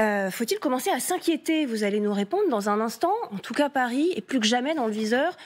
Euh, faut-il commencer à s'inquiéter Vous allez nous répondre dans un instant. En tout cas, Paris est plus que jamais dans le viseur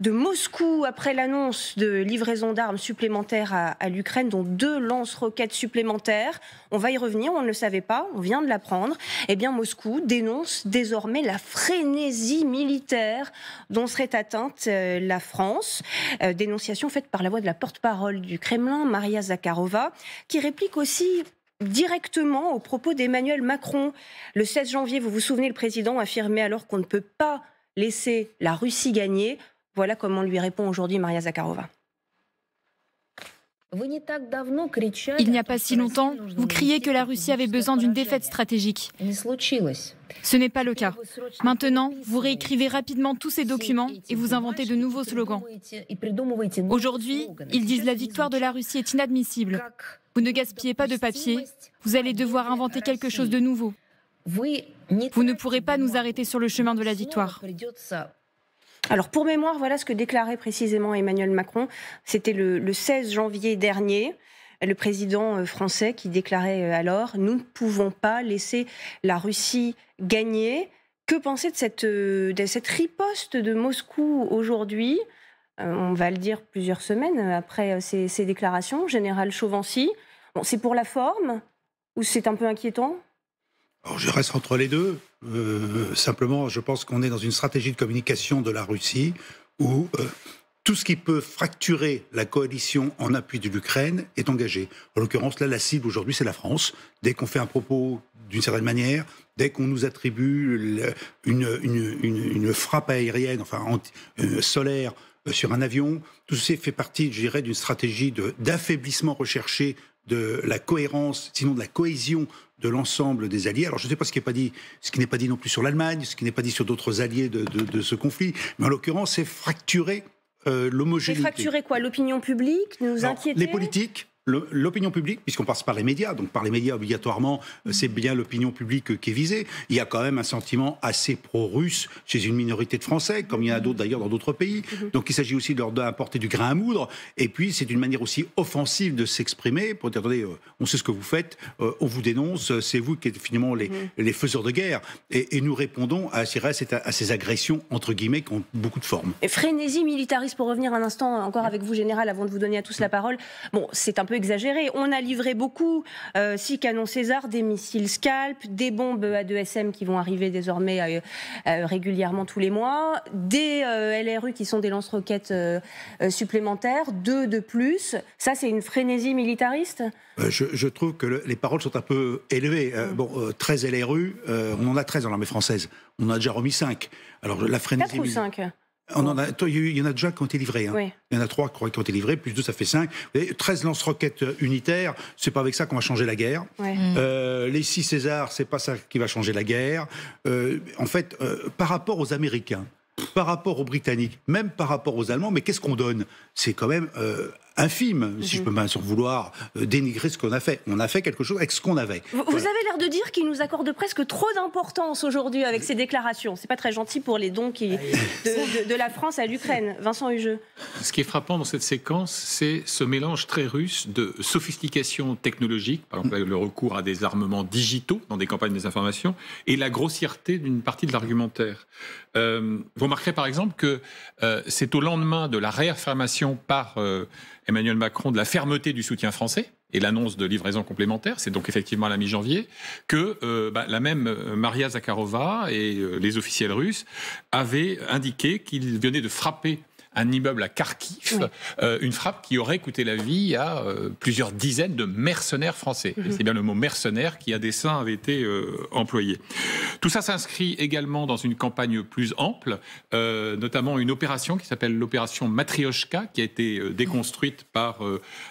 de Moscou après l'annonce de livraison d'armes supplémentaires à, l'Ukraine, dont deux lance-roquettes supplémentaires. On va y revenir, on ne le savait pas, on vient de l'apprendre. Eh bien, Moscou dénonce désormais la frénésie militaire dont serait atteinte euh, la France. Euh, dénonciation faite par la voix de la porte-parole du Kremlin, Maria Zakharova, qui réplique aussi directement au propos d'Emmanuel Macron. Le 16 janvier, vous vous souvenez, le président affirmait alors qu'on ne peut pas laisser la Russie gagner. Voilà comment lui répond aujourd'hui Maria Zakharova. Il n'y a pas si longtemps, vous criez que la Russie avait besoin d'une défaite stratégique. Ce n'est pas le cas. Maintenant, vous réécrivez rapidement tous ces documents et vous inventez de nouveaux slogans. Aujourd'hui, ils disent la victoire de la Russie est inadmissible. Vous ne gaspillez pas de papier. Vous allez devoir inventer quelque chose de nouveau. Vous ne pourrez pas nous arrêter sur le chemin de la victoire. Alors pour mémoire, voilà ce que déclarait précisément Emmanuel Macron. C'était le, 16 janvier dernier le président euh, français qui déclarait euh, alors Nous ne pouvons pas laisser la Russie gagner. Que penser de cette, euh, de cette riposte de Moscou aujourd'hui On va le dire plusieurs semaines après ces, déclarations, général Chauvency. c'est pour la forme ou c'est un peu inquiétant Je reste entre les deux. Euh, simplement, je pense qu'on est dans une stratégie de communication de la Russie où euh, tout ce qui peut fracturer la coalition en appui de l'Ukraine est engagé. En l'occurrence, là, la cible aujourd'hui, c'est la France. Dès qu'on fait un propos d'une certaine manière, dès qu'on nous attribue une, frappe aérienne, enfin euh, solaire, sur un avion. Tout ceci fait partie, je dirais, d'une stratégie d'affaiblissement recherché de la cohérence, sinon de la cohésion de l'ensemble des alliés. Alors je ne sais pas ce qui n'est pas dit, ce qui n'est pas dit non plus sur l'Allemagne, ce qui n'est pas dit sur d'autres alliés de, de, ce conflit, mais en l'occurrence c'est fracturer euh, l'homogénéité. fracturer quoi L'opinion publique Nous Les politiques, l'opinion publique, puisqu'on passe par les médias, donc par les médias obligatoirement, euh, mm. c'est bien l'opinion publique euh, qui est visée. Il y a quand même un sentiment assez pro-russe chez une minorité de Français, comme il y en a d'autres d'ailleurs dans d'autres pays. Mm-hmm. Donc il s'agit aussi de leur apporter du grain à moudre. Et puis c'est une manière aussi offensive de s'exprimer pour dire attendez, euh, on sait ce que vous faites, on vous dénonce, c'est vous qui êtes finalement les, mm. les faiseurs de guerre. Et, nous répondons à, à, ces agressions, entre guillemets, qui ont beaucoup de formes. frénésie militariste, pour revenir un instant encore avec vous, général, avant de vous donner à tous la mm. parole. Bon, c'est un peu exagéré. On a livré beaucoup, euh, six canons César, des missiles Scalp, des bombes A2SM qui vont arriver désormais euh, euh, régulièrement tous les mois, des euh, LRU qui sont des lance-roquettes supplémentaires, deux de plus. Ça, c'est une frénésie militariste je, trouve que les paroles sont un peu élevées. Mm. Bon, 13 LRU, on en a 13 dans l'armée française. On a déjà remis 5. Alors la frénésie... 4 ou 5 il y en a déjà qui ont été livrés. Hein. Il y en a trois qui ont été livrés, plus deux, ça fait cinq. 13 lance-roquettes euh, unitaires, c'est pas avec ça qu'on va changer la guerre. Mm. Euh, les six Césars, c'est pas ça qui va changer la guerre. Euh, en fait, par rapport aux Américains, par rapport aux Britanniques, même par rapport aux Allemands, mais qu'est-ce qu'on donne C'est quand même infime, mhm. si je peux s'en vouloir euh, dénigrer ce qu'on a fait. On a fait quelque chose avec ce qu'on avait. Vous, avez l'air de dire qu'il nous accorde presque trop d'importance aujourd'hui avec ces déclarations. C'est pas très gentil pour les dons qui, ah, de, de, la France à l'Ukraine. Vincent Hugeux. Ce qui est frappant dans cette séquence, c'est ce mélange très russe de sophistication technologique, par exemple le recours à des armements digitaux dans des campagnes de désinformation, et la grossièreté d'une partie de l'argumentaire. Euh, vous remarquerez par exemple que euh, c'est au lendemain de la réaffirmation par Emmanuel Macron de la fermeté du soutien français et l'annonce de livraison complémentaire, c'est donc effectivement à la mi-janvier, que euh, bah, la même euh, Maria Zakharova et euh, les officiels russes avaient indiqué qu'ils venaient de frapper un immeuble à Kharkiv, euh, une frappe qui aurait coûté la vie à euh, plusieurs dizaines de mercenaires français. Mhm. C'est bien le mot mercenaire qui, à dessein, avait été euh, employé. Tout ça s'inscrit également dans une campagne plus ample, notamment une opération qui s'appelle l'opération Matryoshka, qui a été déconstruite par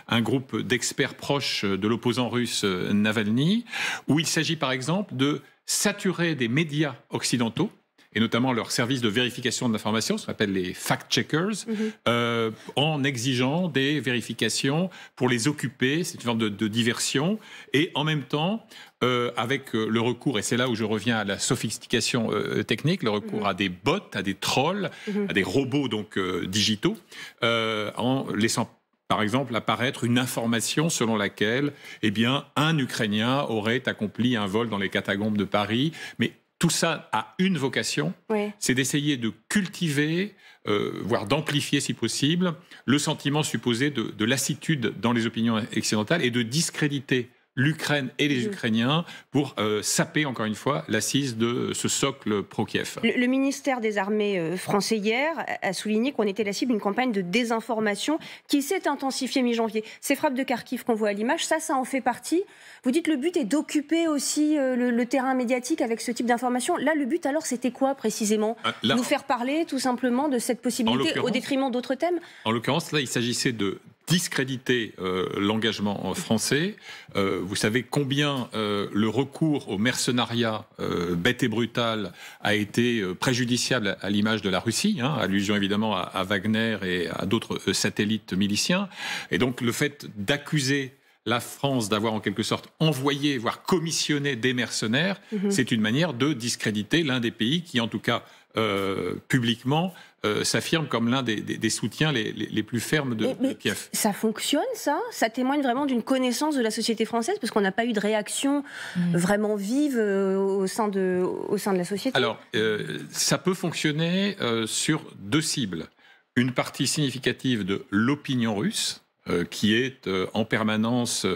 un groupe d'experts proches de l'opposant russe Navalny, où il s'agit par exemple de saturer des médias occidentaux et notamment leur service de vérification de l'information, ce qu'on appelle les fact-checkers, mhm. euh, en exigeant des vérifications pour les occuper, c'est une forme de, diversion, et en même temps, euh, avec euh, le recours, et c'est là où je reviens à la sophistication technique, le recours mhm. à des bots, à des trolls, mhm. à des robots donc digitaux, en laissant par exemple, apparaître une information selon laquelle, eh bien, un Ukrainien aurait accompli un vol dans les catacombes de Paris, mais tout ça a une vocation, c'est d'essayer de cultiver, euh, voire d'amplifier si possible, le sentiment supposé de, de lassitude dans les opinions occidentales et de discréditer l'Ukraine et les mm. Ukrainiens pour euh, saper encore une fois l'assise de euh, ce socle pro-Kiev. Le, ministère des Armées euh, français hier a souligné qu'on était la cible d'une campagne de désinformation qui s'est intensifiée mi-janvier. Ces frappes de Kharkiv qu'on voit à l'image, ça, ça en fait partie. Vous dites le but est d'occuper aussi le, terrain médiatique avec ce type d'information. Là, le but alors, c'était quoi précisément Nous faire parler tout simplement de cette possibilité au détriment d'autres thèmes En l'occurrence, là, il s'agissait de discréditer euh, l'engagement euh, français. Euh, vous savez combien le recours au mercenariat bête et brutal a été préjudiciable à, l'image de la Russie, hein, allusion évidemment à, Wagner et à d'autres satellites miliciens. Et donc le fait d'accuser la France d'avoir en quelque sorte envoyé, voire commissionné des mercenaires, mhm. c'est une manière de discréditer l'un des pays qui, en tout cas euh, publiquement euh, s'affirme comme l'un des, soutiens les, plus fermes de, Kiev. Ça fonctionne, ça Ça témoigne vraiment d'une connaissance de la société française, parce qu'on n'a pas eu de réaction mm. vraiment vive euh, au, sein de, au sein de la société. Alors, ça peut fonctionner sur deux cibles. Une partie significative de l'opinion russe, qui est en permanence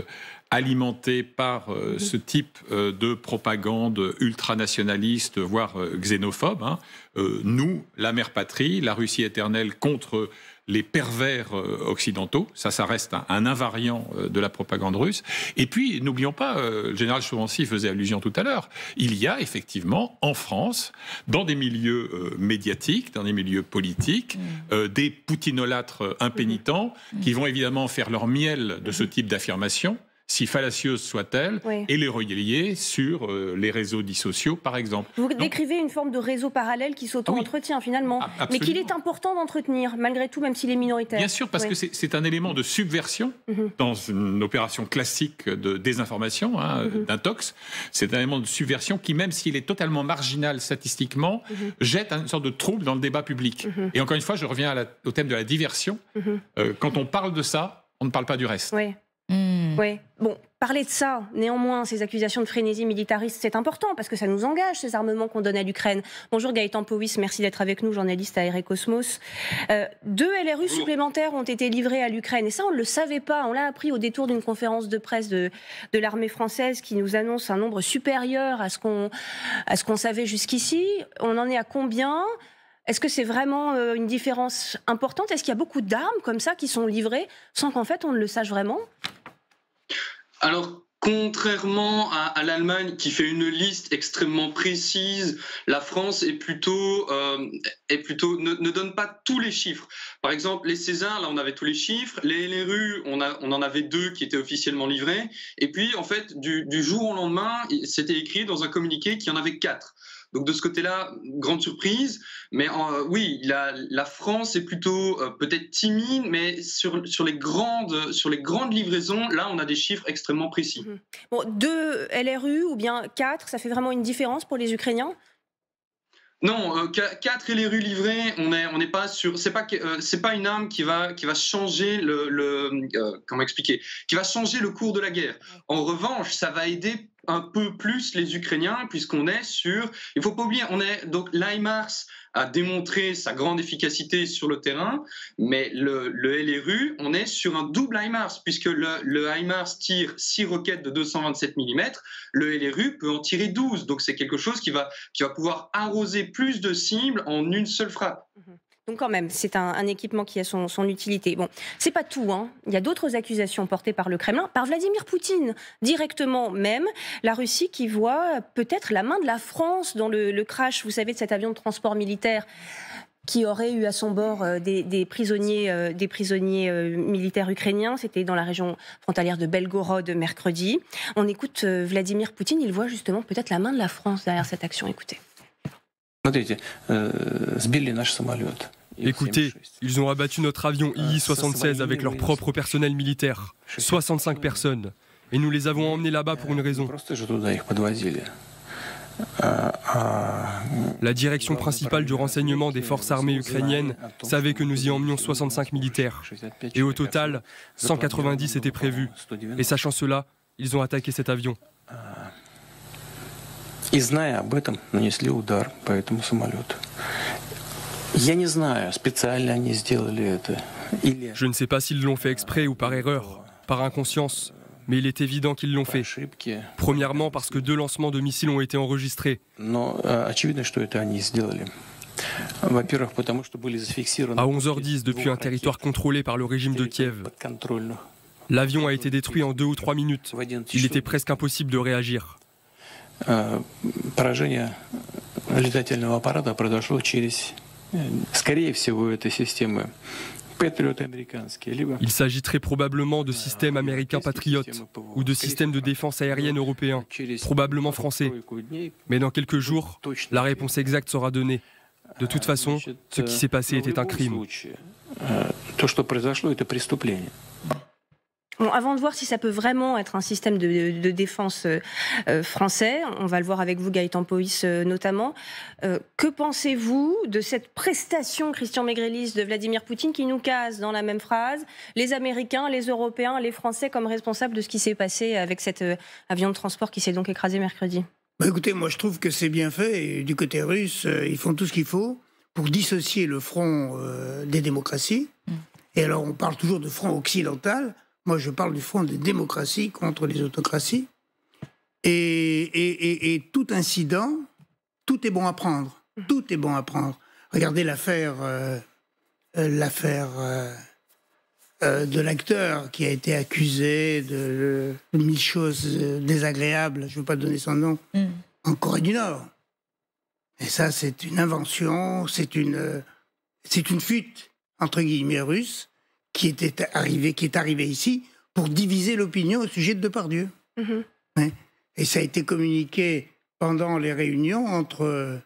alimenté par euh, mhm. ce type euh, de propagande ultranationaliste, voire euh, xénophobe. Hein. nous, la mère patrie, la Russie éternelle contre les pervers occidentaux, ça, ça reste un, invariant de la propagande russe. Et puis, n'oublions pas, le général Chauvency faisait allusion tout à l'heure, il y a effectivement en France, dans des milieux médiatiques, dans des milieux politiques, mhm. des poutinolâtres impénitents mhm. qui vont évidemment faire leur miel de ce type d'affirmation si fallacieuses soit-elle, et les relayer sur euh, les réseaux dits sociaux, par exemple. Vous décrivez une forme de réseau parallèle qui s'auto-entretient ah finalement, ah, mais qu'il est important d'entretenir, malgré tout, même s'il est minoritaire. Bien sûr, parce que c'est un élément de subversion mhm. dans une opération classique de désinformation, hein, mhm. d'intox. C'est un élément de subversion qui, même s'il est totalement marginal statistiquement, mhm. jette une sorte de trouble dans le débat public. Et encore une fois, je reviens au thème de la diversion. Euh, quand on parle de ça, on ne parle pas du reste. Oui. Hmm. Oui. Bon, parler de ça, néanmoins, ces accusations de frénésie militariste, c'est important parce que ça nous engage, ces armements qu'on donne à l'Ukraine. Bonjour Gaëtan Powis, merci d'être avec nous, journaliste à et Euh, deux LRU supplémentaires ont été livrés à l'Ukraine et ça, on ne le savait pas. On l'a appris au détour d'une conférence de presse de, l'armée française qui nous annonce un nombre supérieur à ce qu'on savait jusqu'ici. On en est à combien est-ce que c'est vraiment euh, une différence importante Est-ce qu'il y a beaucoup d'armes comme ça qui sont livrées sans qu'en fait on ne le sache vraiment alors, Contrairement à, l'Allemagne qui fait une liste extrêmement précise, la France est plutôt, euh, est plutôt ne, donne pas tous les chiffres. Par exemple, les Césars, là on avait tous les chiffres, les rues on, a, on en avait deux qui étaient officiellement livrés, et puis en fait du, du jour au lendemain, c'était écrit dans un communiqué qu'il y en avait quatre. Donc de ce côté-là, grande surprise. Mais euh, oui, la, France est plutôt euh, peut-être timide, mais sur, sur, les grandes, sur les grandes livraisons, là, on a des chiffres extrêmement précis. Mhm. deux LRU ou bien quatre, ça fait vraiment une différence pour les Ukrainiens non, euh, quatre LRU livrés, on n'est on pas sur. C'est pas, c'est pas une arme qui va, qui va changer le. comment expliquer Qui va changer le cours de la guerre. En revanche, ça va aider un peu plus les Ukrainiens, puisqu'on est sur. Il ne faut pas oublier, on est donc l'IMARS a démontré sa grande efficacité sur le terrain, mais le, le LRU, on est sur un double IMARS puisque le, le tire 6 roquettes de 227 mm, le LRU peut en tirer 12, donc c'est quelque chose qui va, qui va pouvoir arroser plus de cibles en une seule frappe. Mhm. Donc quand même, c'est un, équipement qui a son, utilité. Bon, c'est pas tout. Hein. Il y a d'autres accusations portées par le Kremlin, par Vladimir Poutine directement même. La Russie qui voit peut-être la main de la France dans le, crash, vous savez, de cet avion de transport militaire qui aurait eu à son bord euh, des, prisonniers, euh, des prisonniers euh, militaires ukrainiens. C'était dans la région frontalière de Belgorod mercredi. On écoute Vladimir Poutine. Il voit justement peut-être la main de la France derrière cette action. Écoutez. Э, Écoutez, ils ont abattu notre avion ah, i 76 avec leur propre personnel militaire, 65 personnes, et nous les avons emmenés là-bas pour une raison. La direction principale du renseignement des forces armées ukrainiennes savait que nous y emmenions 65 militaires. Et au total, 190 étaient prévus. Et sachant cela, ils ont attaqué cet avion. Je ne sais pas s'ils l'ont fait exprès ou par erreur, par inconscience, mais il est évident qu'ils l'ont fait. Premièrement parce que deux lancements de missiles ont été enregistrés. Э, à 11h10, depuis un territoire contrôlé par le régime de Kiev, l'avion a été détruit en deux ou trois minutes. Il était presque impossible de réagir. Э, il s'agit très probablement de systèmes américains patriotes ou de systèmes de défense aérienne européens, probablement français. Mais dans quelques jours, la réponse exacte sera donnée. De toute э, façon, ce qui s'est passé э, était un crime. Э, avant de voir si ça peut vraiment être un système de, défense euh, euh, français, on va le voir avec vous, Gaëtan Poïs euh, notamment. que pensez-vous de cette prestation, Christian Maigrelis, de Vladimir Poutine qui nous casse dans la même phrase les Américains, les Européens, les Français comme responsables de ce qui s'est passé avec cet avion de transport qui s'est donc écrasé mercredi bah, Écoutez, moi je trouve que c'est bien fait. du côté russe, ils font tout ce qu'il faut pour dissocier le front des démocraties. Mm. Et alors on parle toujours de front occidental. Moi, je parle du front des démocraties contre les autocraties. Et, tout incident, tout est bon à prendre. Mhm. Tout est bon à prendre. Regardez l'affaire, euh, euh, l'affaire euh, de l'acteur qui a été accusé de, mille choses désagréables. Je ne veux pas donner son nom. Mhm. En Corée du Nord. Et ça, c'est une invention, c'est une, c'est une fuite entre guillemets russe qui était arrivé, qui est arrivé ici pour diviser l'opinion au sujet de Depardieu. Mhm. et ça a été communiqué pendant les réunions entre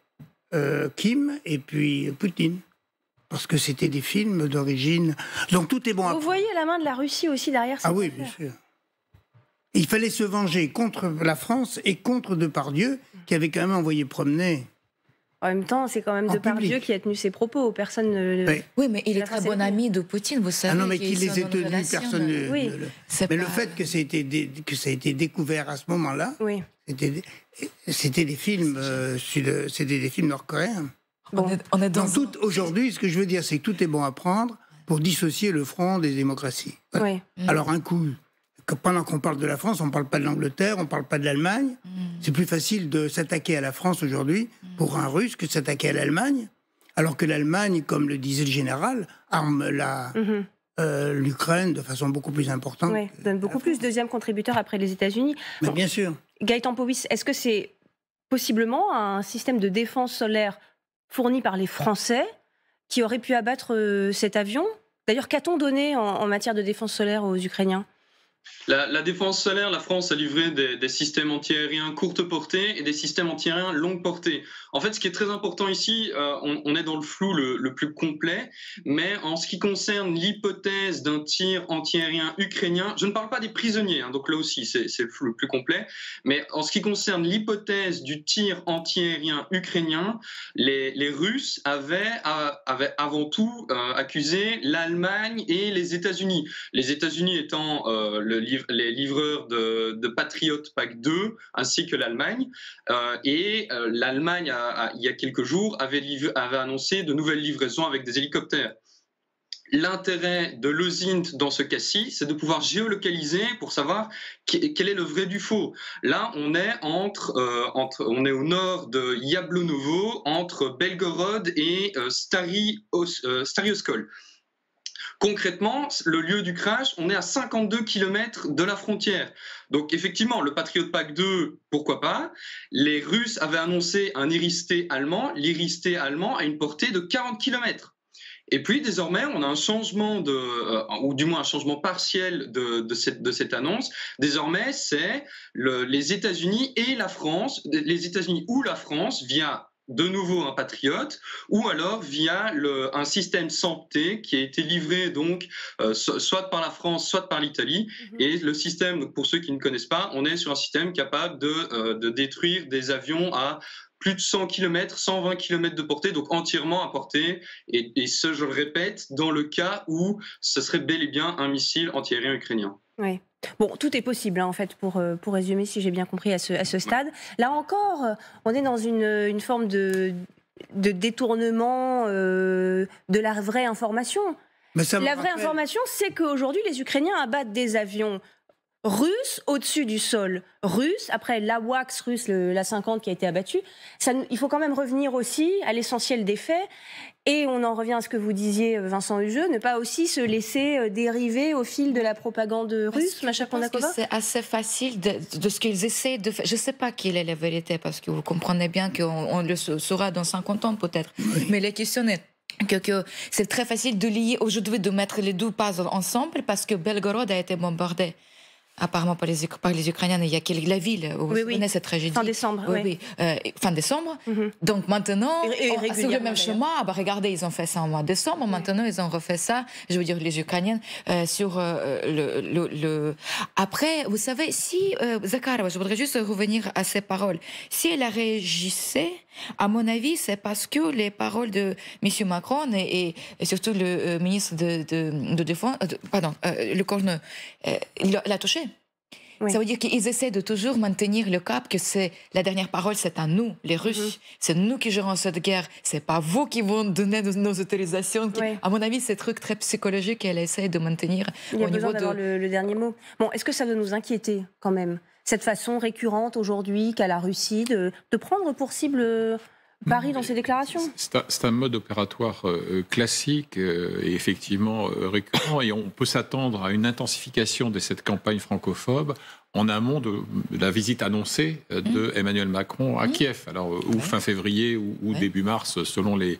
euh, Kim et puis Poutine. Parce que c'était des films d'origine. Donc tout est bon. Vous voyez la main de la Russie aussi derrière ça. Ah oui, bien sûr. Il fallait se venger contre la France et contre Depardieu, qui avait quand même envoyé promener en même temps, c'est quand même de Dieu qui a tenu ses propos. Personne ne. oui, mais il est très bon ami de Poutine, vous savez. Ah non, mais qu'il les ait tenus, personne euh, ne. le... Mais le fait que ça, ait que ça, été découvert à ce moment-là, oui. c'était des films, euh, des films nord-coréens. On, est dans... tout aujourd'hui, ce que je veux dire, c'est que tout est bon à prendre pour dissocier le front des démocraties. Oui. Alors un coup, que pendant qu'on parle de la France, on ne parle pas de l'Angleterre, on ne parle pas de l'Allemagne. Mm. C'est plus facile de s'attaquer à la France aujourd'hui mm. pour un Russe que de s'attaquer à l'Allemagne, alors que l'Allemagne, comme le disait le général, arme la, mhm. euh, l'Ukraine de façon beaucoup plus importante. Oui, donne beaucoup plus. Deuxième contributeur après les États-Unis. Mais bien sûr. Gaëtan Powis, est-ce que c'est possiblement un système de défense solaire fourni par les Français qui aurait pu abattre euh, cet avion D'ailleurs, qu'a-t-on donné en, matière de défense solaire aux Ukrainiens la, défense solaire, la France a livré des, systèmes antiaériens courte portée et des systèmes antiaériens longue portée. En fait, ce qui est très important ici, euh, on, est dans le flou le, plus complet, mais en ce qui concerne l'hypothèse d'un tir antiaérien ukrainien, je ne parle pas des prisonniers, hein, donc là aussi c'est le flou le plus complet, mais en ce qui concerne l'hypothèse du tir antiaérien ukrainien, les, Russes avaient, avant tout euh, accusé l'Allemagne et les États-Unis. Les États-Unis étant euh, le les livreurs de, Patriot Pack 2, ainsi que l'Allemagne. Euh, et euh, l'Allemagne, il y a quelques jours, avait, annoncé de nouvelles livraisons avec des hélicoptères. L'intérêt de l'OSINT dans ce cas-ci, c'est de pouvoir géolocaliser pour savoir quel est le vrai du faux. Là, on est, entre, euh, entre on est au nord de Yablonovo, entre Belgorod et euh, Concrètement, le lieu du crash, on est à 52 km de la frontière. Donc effectivement, le Patriot Pack 2, pourquoi pas Les Russes avaient annoncé un iristé allemand. L'iristé allemand a une portée de 40 km. Et puis désormais, on a un changement de, euh, ou du moins un changement partiel de, cette, annonce. Désormais, c'est les États-Unis et la France, les États-Unis ou la France via de nouveau un patriote, ou alors via un système santé qui a été livré donc euh, soit par la France, soit par l'Italie. Mhm. Et le système, pour ceux qui ne connaissent pas, on est sur un système capable de, euh, de détruire des avions à plus de 100 km, 120 km de portée, donc entièrement à portée. Et, ce, je le répète, dans le cas où ce serait bel et bien un missile antiaérien ukrainien. Oui. Bon, tout est possible, hein, en fait, pour, euh, pour résumer, si j'ai bien compris, à ce, stade. Là encore, euh, on est dans une, forme de, détournement euh, de la vraie information. la vraie information, c'est qu'aujourd'hui, les Ukrainiens abattent des avions russe au-dessus du sol russe, après la wax russe, la 50 qui a été abattue. il faut quand même revenir aussi à l'essentiel des faits. Et on en revient à ce que vous disiez, euh, Vincent Hugeux, ne pas aussi se laisser euh, dériver au fil de la propagande russe, Macha Pandakova C'est assez facile de, ce qu'ils essaient de faire. Je ne sais pas quelle est la vérité, parce que vous comprenez bien qu'on le saura dans 50 ans peut-être. Mais la question est, que, c'est très facile de lier aujourd'hui, de mettre les deux pas ensemble parce que Belgorod a été bombardé apparemment par les, par les Ukrainiens il y a la ville où oui, vous cette tragédie. Fin décembre. Oui, euh, fin décembre. Mm-hmm. Donc maintenant, sur le même chemin, ah bah, regardez, ils ont fait ça en mois de décembre, maintenant ils ont refait ça, je veux dire, les Ukrainiens, euh, sur euh, le, le, Après, vous savez, si Zakharova, je voudrais juste revenir à ses paroles, si elle a réagissé, à mon avis, c'est parce que les paroles de M. Macron et, surtout le ministre de, de, Défense, pardon, le il l'a touché ça veut dire qu'ils essaient de toujours maintenir le cap que c'est la dernière parole, c'est à nous, les Russes. Mm-hmm. C'est nous qui gérons cette guerre. C'est pas vous qui vont donner nos autorisations. À mon avis, c'est ces truc très psychologique qu'elle essaie de maintenir Il y au niveau de le, dernier mot. Bon, est-ce que ça doit nous inquiéter quand même cette façon récurrente aujourd'hui qu'a la Russie de prendre pour cible Paris dans ses déclarations. C'est un, mode opératoire euh, classique euh, et effectivement euh, récurrent et on peut s'attendre à une intensification de cette campagne francophobe en amont de la visite annoncée de mmh. Emmanuel Macron à mmh. Kiev, alors ou fin février ou, début mars, selon les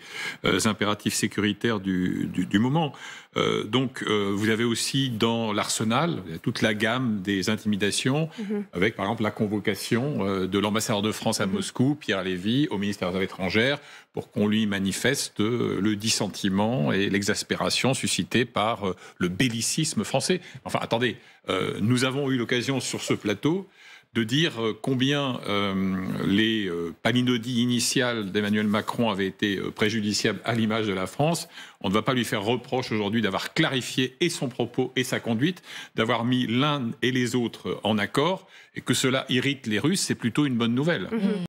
impératifs sécuritaires du moment. Euh, donc, euh, vous avez aussi dans l'arsenal toute la gamme des intimidations, mhm. avec par exemple la convocation euh, de l'ambassadeur de France à mhm. Moscou, Pierre Lévy, au ministère des Affaires étrangères, pour qu'on lui manifeste le dissentiment et l'exaspération suscitée par le bellicisme français. Enfin, attendez, nous avons eu l'occasion sur ce plateau de dire euh, combien euh, les euh, palinodies initiales d'Emmanuel Macron avaient été préjudiciables à l'image de la France. On ne va pas lui faire reproche aujourd'hui d'avoir clarifié et son propos et sa conduite, d'avoir mis l'un et les autres en accord, et que cela irrite les Russes, c'est plutôt une bonne nouvelle. Mm-hmm.